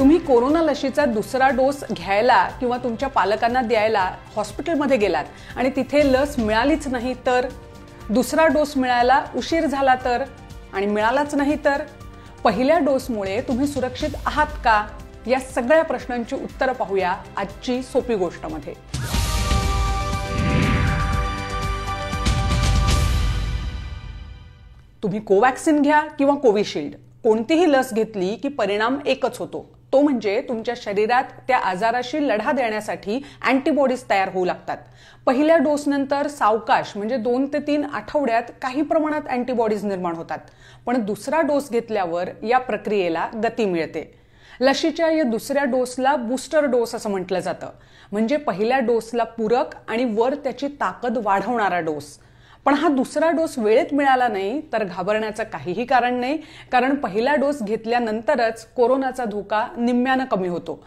तुम्ही कोरोना लशीचा दुसरा डोस घ्यायला किंवा तुमच्या पालकांना द्यायला हॉस्पिटलमध्ये गेलात आणि तिथे लस मिळालीच नाही तर दुसरा डोस मिळायला उशीर झाला तर आणि मिळालाच नाही तर पहिल्या डोसमुळे तुम्ही सुरक्षित आहात का या सगळ्या प्रश्नांची उत्तरं पाहूया आजची सोपी गोष्टमध्ये तुम्ही कोवॅक्सिन घ्या किंवा कोविशिल्ड कोणतीही लस घेतली की परिणाम एकच होतो तो म्हणजे तुमच्या शरीरात त्या आजाराशी लढा देण्यासाठी अँटीबॉडीज तयार होऊ लागतात पहिल्या डोसनंतर सावकाश म्हणजे दोन ते तीन आठवड्यात काही प्रमाणात अँटीबॉडीज निर्माण होतात पण दुसरा डोस घेतल्यावर या प्रक्रियेला गती मिळते लशीच्या या दुसऱ्या डोसला बूस्टर डोस असं म्हटलं जातं म्हणजे पहिल्या डोसला पूरक आणि वर त्याची ताकद वाढवणारा डोस पण हा दुसरा डोस वेळेत मिळाला नाही तर घाबरण्याचं काहीही कारण नाही कारण पहिला डोस घेतल्यानंतरच कोरोनाचा धोका निम्म्यानं कमी होतो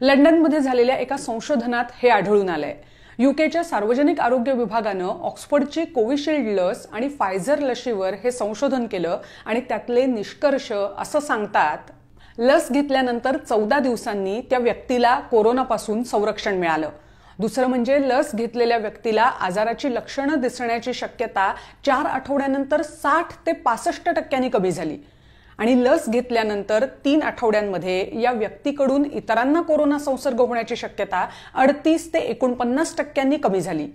लंडनमध्ये झालेल्या एका संशोधनात हे आढळून आलंय युकेच्या सार्वजनिक आरोग्य विभागानं ऑक्सफर्डची कोविशिल्ड लस आणि फायझर लशीवर हे संशोधन केलं आणि त्यातले निष्कर्ष असं सांगतात लस घेतल्यानंतर चौदा दिवसांनी त्या व्यक्तीला कोरोनापासून संरक्षण मिळालं दुसरं म्हणजे लस घेतलेल्या व्यक्तीला आजाराची लक्षणं दिसण्याची शक्यता चार आठवड्यानंतर साठ ते पासष्ट टक्क्यांनी कमी झाली आणि लस घेतल्यानंतर तीन आठवड्यांमध्ये या व्यक्तीकडून इतरांना कोरोना संसर्ग होण्याची शक्यता अडतीस ते एकोणपन्नास टक्क्यांनी कमी झाली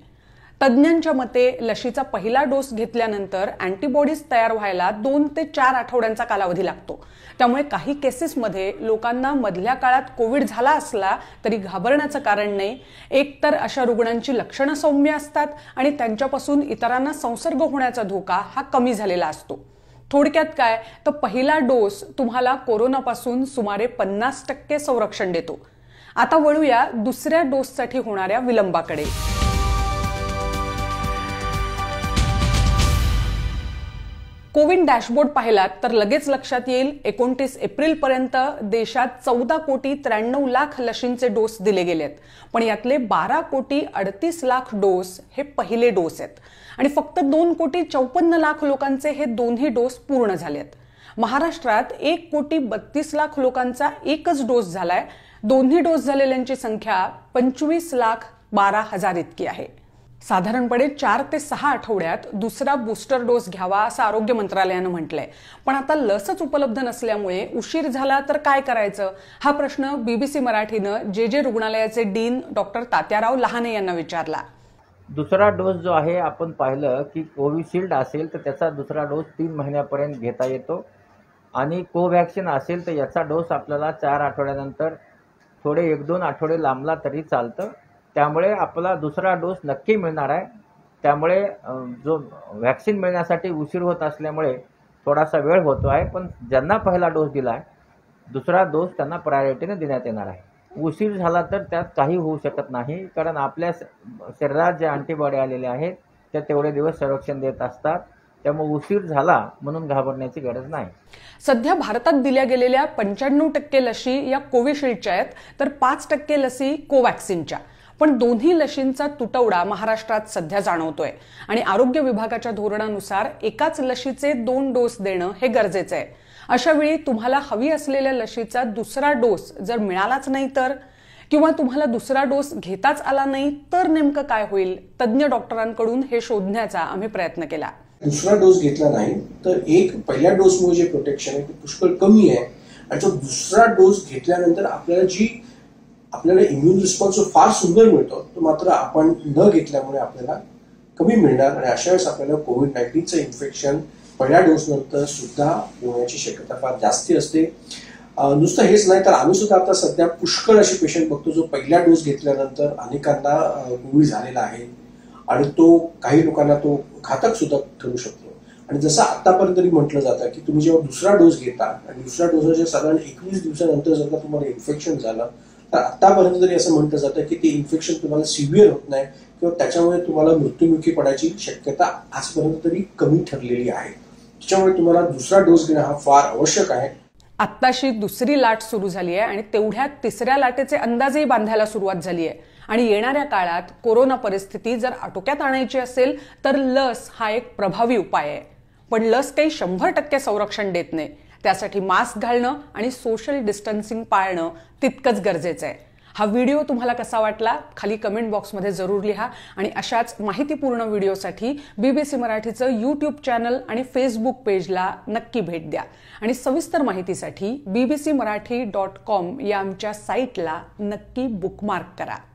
तज्ज्ञांच्या मते लशीचा पहिला डोस घेतल्यानंतर अँटीबॉडीज तयार व्हायला दोन ते चार आठवड्यांचा कालावधी लागतो त्यामुळे काही केसेसमध्ये लोकांना मधल्या काळात कोविड झाला असला तरी घाबरण्याचं कारण नाही एकतर अशा रुग्णांची लक्षणं सौम्य असतात आणि त्यांच्यापासून इतरांना संसर्ग होण्याचा धोका हा कमी झालेला असतो थोडक्यात काय तर पहिला डोस तुम्हाला कोरोनापासून सुमारे पन्नास टक्के संरक्षण देतो आता वळूया दुसऱ्या डोससाठी होणाऱ्या विलंबाकडे कोविन डॅशबोर्ड पाहिलात तर लगेच लक्षात येईल एकोणतीस पर्यंत देशात चौदा कोटी त्र्याण्णव लाख लशींचे डोस दिले गेलेत पण यातले बारा कोटी अडतीस लाख डोस हे पहिले डोस आहेत आणि फक्त दोन कोटी चौपन्न लाख लोकांचे हे दोन्ही डोस पूर्ण झालेत महाराष्ट्रात एक कोटी बत्तीस लाख लोकांचा एकच डोस झालाय दोन्ही डोस झालेल्यांची संख्या पंचवीस लाख बारा हजार इतकी आहे साधारणपणे चार ते सहा आठवड्यात दुसरा बूस्टर डोस घ्यावा असं आरोग्य मंत्रालयानं म्हटलंय पण आता लसच उपलब्ध नसल्यामुळे उशीर झाला तर काय करायचं हा प्रश्न बीबीसी मराठीनं जे जे रुग्णालयाचे डीन डॉक्टर तात्याराव लहाने यांना विचारला दुसरा डोस जो आहे आपण पाहिलं की कोविशिल्ड असेल तर त्याचा दुसरा डोस तीन महिन्यापर्यंत घेता येतो आणि कोव्हॅक्सिन असेल तर याचा डोस आपल्याला चार आठवड्यानंतर थोडे एक दोन आठवडे लांबला तरी चालतं त्यामुळे आपला दुसरा डोस नक्की मिळणार आहे त्यामुळे जो व्हॅक्सिन मिळण्यासाठी उशीर होत असल्यामुळे थोडासा वेळ होतो आहे पण ज्यांना पहिला डोस दिला आहे दुसरा डोस त्यांना प्रायोरिटीने देण्यात येणार आहे उशीर झाला तर त्यात काही होऊ शकत नाही कारण आपल्या शरीरात जे अँटीबॉडी आलेले आहेत ते तेवढे दिवस संरक्षण देत असतात त्यामुळे उशीर झाला म्हणून घाबरण्याची गरज नाही सध्या भारतात दिल्या गेलेल्या पंच्याण्णव टक्के लशी या कोविशिल्डच्या आहेत तर पाच टक्के लसी कोवॅक्सिनच्या पण दोन्ही लशींचा तुटवडा महाराष्ट्रात सध्या जाणवतोय आणि आरोग्य विभागाच्या धोरणानुसार एकाच लशीचे दोन डोस देणं हे गरजेचं आहे अशा वेळी तुम्हाला हवी असलेल्या लशीचा दुसरा डोस जर मिळालाच नाही तर किंवा तुम्हाला दुसरा डोस घेताच आला नाही तर नेमकं काय होईल तज्ज्ञ डॉक्टरांकडून हे शोधण्याचा आम्ही प्रयत्न केला दुसरा डोस घेतला नाही तर एक पहिल्या डोसमुळे जे प्रोटेक्शन आहे ते पुष्कळ कमी आहे आणि तो दुसरा डोस घेतल्यानंतर आपल्याला जी आपल्याला इम्युन रिस्पॉन्स जो फार सुंदर मिळतो तो मात्र आपण न घेतल्यामुळे आपल्याला कमी मिळणार आणि अशा वेळेस आपल्याला कोविड नाईन्टीनचं इन्फेक्शन पहिल्या डोसनंतर सुद्धा होण्याची शक्यता फार जास्ती असते नुसतं हेच नाही तर आम्ही सुद्धा आता सध्या पुष्कळ असे पेशंट बघतो जो पहिला डोस घेतल्यानंतर अनेकांना कोविड झालेला आहे आणि तो काही लोकांना तो घातक सुद्धा ठरू शकतो आणि जसं आतापर्यंत तरी म्हटलं जातं की तुम्ही जेव्हा दुसरा डोस घेता आणि दुसऱ्या डोसाच्या साधारण एकवीस दिवसानंतर जर का तुम्हाला इन्फेक्शन झालं आतापर्यंत जरी असं म्हटलं जातं की ते इन्फेक्शन तुम्हाला सिव्हिअर होत नाही किंवा त्याच्यामुळे तुम्हाला मृत्युमुखी पडायची शक्यता आजपर्यंत तरी कमी ठरलेली आहे त्याच्यामुळे तुम्हाला दुसरा डोस घेणं हा फार आवश्यक आहे आत्ताशी दुसरी लाट सुरू झाली आहे आणि तेवढ्यात तिसऱ्या लाटेचे अंदाजही बांधायला सुरुवात झाली आहे आणि येणाऱ्या काळात कोरोना परिस्थिती जर आटोक्यात आणायची असेल तर लस हा एक प्रभावी उपाय आहे पण लस काही शंभर टक्के संरक्षण देत नाही त्यासाठी मास्क घालणं आणि सोशल डिस्टन्सिंग पाळणं तितकंच गरजेचं आहे हा व्हिडिओ तुम्हाला कसा वाटला खाली कमेंट बॉक्समध्ये जरूर लिहा आणि अशाच माहितीपूर्ण व्हिडिओसाठी बीबीसी मराठीचं यूट्यूब चॅनल आणि फेसबुक पेजला नक्की भेट द्या आणि सविस्तर माहितीसाठी बीबीसी मराठी डॉट कॉम या आमच्या साईटला नक्की बुकमार्क करा